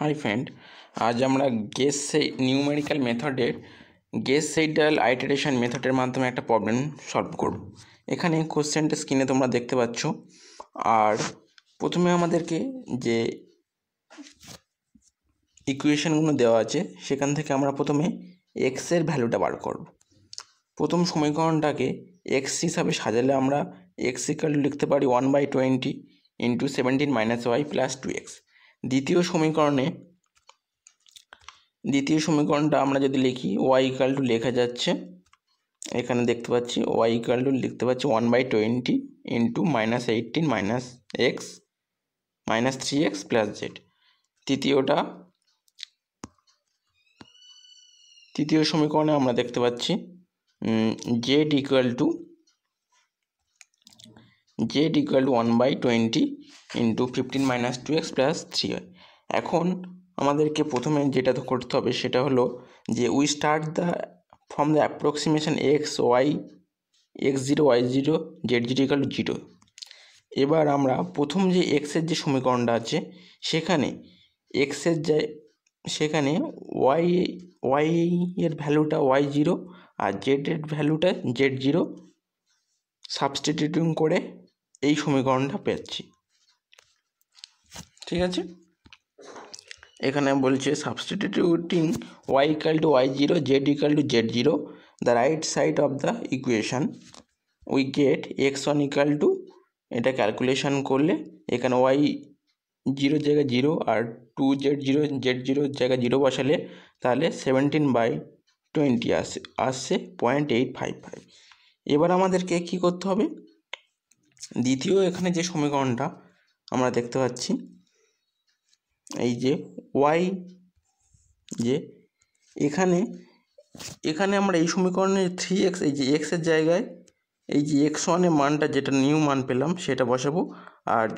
hi friend আজ আমরা guess সেই নিউমেরিক্যাল মেথডের গেস সেইডাল আইটারেশন মেথডের মাধ্যমে একটা প্রবলেম সলভ করব এখানে কোশ্চেনটা স্ক্রিনে তোমরা দেখতে পাচ্ছ আর প্রথমে আমাদেরকে যে ইকুয়েশনগুলো দেওয়া আছে সেখান থেকে আমরা প্রথমে এক্সের ভ্যালুটা বার করব প্রথম সমীকরণটাকে এক্স হিসাবে সাজালে আমরা এক্স ইকাল লিখতে পারি one by twenty into seventeen minus Y plus two X দ্বিতীয় সমীকরণে দ্বিতীয় সমীকরণটা আমরা যদি লিখি ওয়াই ইকাল টু লেখা যাচ্ছে এখানে দেখতে পাচ্ছি ওয়াই ইকাল টু লিখতে পাচ্ছি one by twenty into minus eighteen minus X minus three X plus Z তৃতীয়টা তৃতীয় সমীকরণে আমরা দেখতে পাচ্ছি Z equal to Z equal to one by twenty into fifteen minus two X plus three হয় এখন আমাদেরকে প্রথমে যেটা করতে হবে সেটা হলো যে we start the from the approximation X Y X zero Y zero Z zero equal zero এবার আমরা প্রথম যে এক্সের যে সমীকরণটা আছে সেখানে এক্সের যে সেখানে ওয়াই ওয়াই এর ভ্যালুটা ওয়াই জিরো আর জেড এর ভ্যালুটা জেড জিরো সাবস্টিটিউটিং করে এই সমীকরণটা পেয়েছি ঠিক আছে এখানে বলছে substituting Y equal to Y zero Z equal to Z zero the right side of the equation we get X one equal to এটা ক্যালকুলেশান করলে এখানে ওয়াই জিরো জায়গায় জিরো আর to Z zero Z zero জায়গায় zero বসালে তাহলে seventeen by twenty আসে আসছে পয়েন্ট এইট ফাইভ ফাইভ এবার আমাদেরকে কী করতে হবে দ্বিতীয় এখানে যে সমীকরণটা আমরা দেখতে পাচ্ছি এই যে ওয়াই যে এখানে এখানে আমরা এই সমীকরণে থ্রি এক্স এই যে এক্সের জায়গায় এই যে এক্স ওয়ানের মানটা যেটা নিউ মান পেলাম সেটা বসাবো আর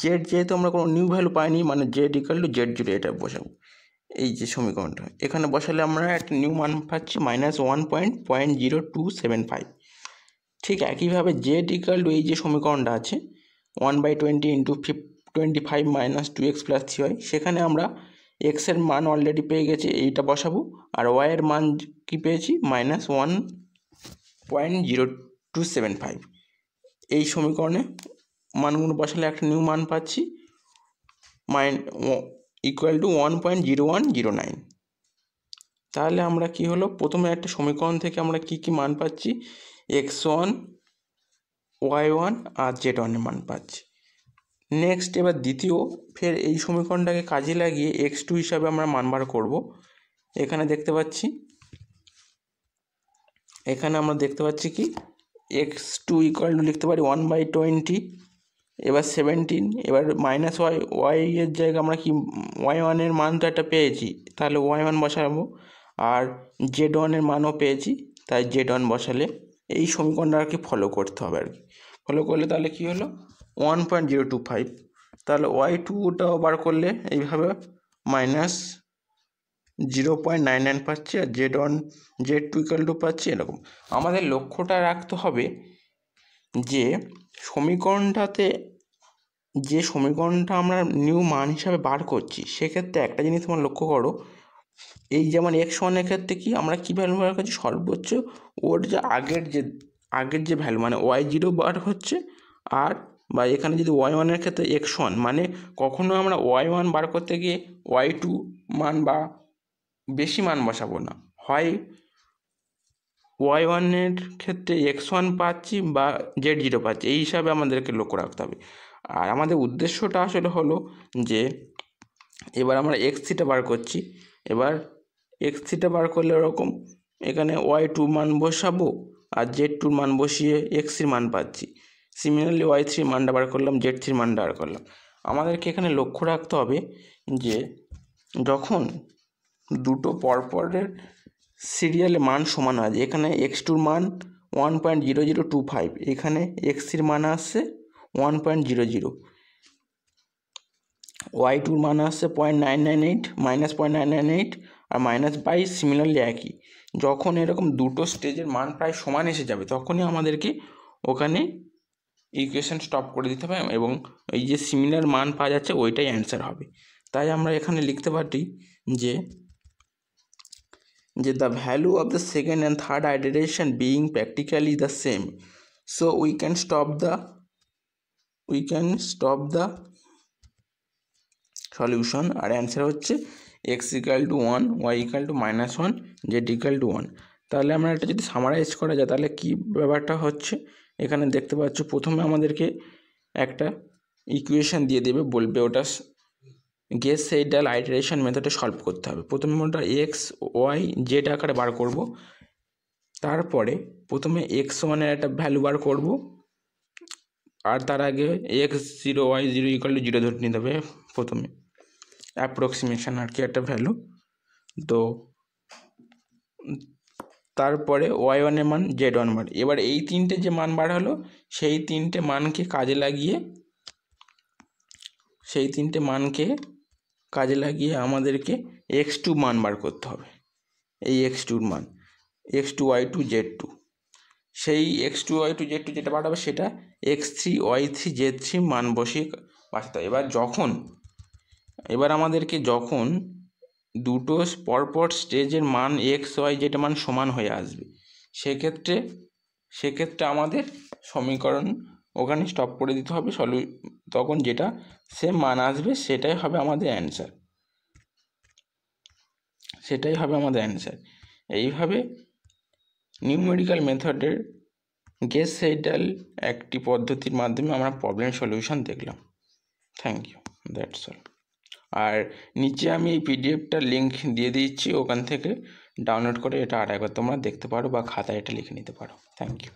জেড যেহেতু আমরা কোনো নিউ ভ্যালু পাইনি মানে জেড ইকাল টু জেড জুড়ে এটা বসাবো এই যে সমীকরণটা এখানে বসালে আমরা একটা নিউ মান পাচ্ছি minus one point point zero two seven five ঠিক একইভাবে জেড ইকাল টু এই যে সমীকরণটা আছে ওয়ান বাই টোয়েন্টি ইন্টু ফিফ twenty five minus two X plus three হয় সেখানে আমরা এক্সের মান অলরেডি পেয়ে গেছি এইটা বসাবো আর ওয়াইয়ের মান কী পেয়েছি minus one point zero two seven five এই সমীকরণে মানগুলো বসালে একটা নিউ মান পাচ্ছি মাইন equal to one point zero one zero nine তাহলে আমরা কি হলো প্রথমে একটা সমীকরণ থেকে আমরা কি কি মান পাচ্ছি এক্স ওয়ান ওয়াই ওয়ান আর জেড ওয়ানের মান পাচ্ছি নেক্সট এবার দ্বিতীয় ফের এই সমীকরণটাকে কাজে লাগিয়ে এক্স টু হিসাবে আমরা মান বার করব এখানে দেখতে পাচ্ছি এখানে আমরা দেখতে পাচ্ছি কি এক্স টু ইকুয়াল টু লিখতে পারি ওয়ান বাই টোয়েন্টি এবার সেভেন্টিন এবার মাইনাস ওয়াই ওয়াই এর জায়গায় আমরা কি ওয়াই ওয়ানের মান তো একটা পেয়েছি তাহলে ওয়াই ওয়ান বসাবো আর জেড ওয়ানের মানও পেয়েছি তাই জেড ওয়ান বসালে এই সমীকরণটা আর কি ফলো করতে হবে আর কি ফলো করলে তাহলে কি হলো one point zero two five তাহলে ওয়াই টুটাও বার করলে এইভাবে minus zero point nine nine পাচ্ছি আর Z one Z two equal to পাচ্ছি এরকম আমাদের লক্ষ্যটা রাখতে হবে যে সমীকরণটাতে যে সমীকরণটা আমরা নিউ মান হিসাবে বার করছি সেক্ষেত্রে একটা জিনিস তোমার লক্ষ্য করো এই যেমন এক্স ওয়ানের ক্ষেত্রে কি আমরা কী ভ্যালু বার করছি সর্বোচ্চ ওর যে আগের যে আগের যে ভ্যালু মানে ওয়াই জিরো বার হচ্ছে আর বা এখানে যদি ওয়াই ওয়ানের ক্ষেত্রে এক্স ওয়ান মানে কখনো আমরা ওয়াই ওয়ান বার করতে গিয়ে ওয়াই টু মান বা বেশি মান বসাবো না হয় ওয়াই ওয়ানের ক্ষেত্রে এক্স ওয়ান পাচ্ছি বা জেড জিরো পাচ্ছি এই হিসাবে আমাদেরকে লক্ষ্য রাখতে হবে আর আমাদের উদ্দেশ্যটা আসলে হলো যে এবার আমরা এক্স থ্রিটা বার করছি এবার এক্স থিটা বার করলে ওরকম এখানে ওয়াই টু মান বসাবো আর জেড টুর মান বসিয়ে এক্সির মান পাচ্ছি সিমিলারলি ওয়াই থ্রির মানটা বার করলাম জেড থ্রির মানটা বার করলাম আমাদেরকে এখানে লক্ষ্য রাখতে হবে যে যখন দুটো পরপরের সিরিয়ালে মান সমান আছে এখানে এক্স টুর মান one point zero zero two five এখানে এক্সির মান আসছে one point zero zero Y টুর মান আসছে point nine nine eight minus point nine nine eight আর মাইনাস বাইশ সিমিলারলি একই যখন এরকম দুটো স্টেজের মান প্রায় সমান এসে যাবে তখনই আমাদেরকে ওখানে ইকুয়েশন স্টপ করে দিতে হবে এবং এই যে সিমিলার মান পাওয়া যাচ্ছে ওইটাই অ্যান্সার হবে তাই আমরা এখানে লিখতে পারি যে যে the value of the second and third iteration being practically the same so we can stop the we can stop the solution আর অ্যান্সার হচ্ছে X equal to one Y equal to minus one Z equal to one তাহলে আমরা এটা যদি summarise করা যায় তাহলে কী ব্যাপারটা হচ্ছে এখানে দেখতে পাচ্ছ প্রথমে আমাদেরকে একটা ইকুয়েশান দিয়ে দেবে বলবে ওটা গেস সেই ডাল আইটারেশন মেথডে সলভ করতে হবে প্রথমে ওটা এক্স ওয়াই জেড আকারে বার করব তারপরে প্রথমে এক্স ওয়ানের একটা ভ্যালু বার করব আর তার আগে X zero Y zero equal to zero ধরে নিতে হবে প্রথমে অ্যাপ্রক্সিমেশান আর কি একটা ভ্যালু তো তারপরে ওয়াই ওয়ানের মান জেড ওয়ান মান এবার এই তিনটে যে মান বাড়ালো হলো সেই তিনটে মানকে কাজে লাগিয়ে সেই তিনটে মানকে কাজে লাগিয়ে আমাদেরকে এক্স টু মান বার করতে হবে এই এক্স টুর মান X two Y two Z two সেই X two Y two Z two যেটা বাড়াবে সেটা X three Y three Z three মান বসিয়ে বাঁচতে হবে এবার যখন এবার আমাদেরকে যখন দুটো পরপর স্টেজের মান এক্স ওয়াই যেটা মান সমান হয়ে আসবে সেক্ষেত্রে সেক্ষেত্রে আমাদের সমীকরণ ওখানে স্টপ করে দিতে হবে সলু তখন যেটা সে মান আসবে সেটাই হবে আমাদের অ্যান্সার সেটাই হবে আমাদের অ্যান্সার এইভাবে নিউমেরিক্যাল মেথডের গেস সেটাল একটি পদ্ধতির মাধ্যমে আমরা প্রবলেম সলিউশন দেখলাম থ্যাংক ইউ দ্যাটস অল আর নিচে আমি এই পিডিএফটার লিঙ্ক দিয়ে দিচ্ছি ওখান থেকে ডাউনলোড করে এটা আর একবার তোমরা দেখতে পারো বা খাতায় এটা লিখে নিতে পারো থ্যাংক ইউ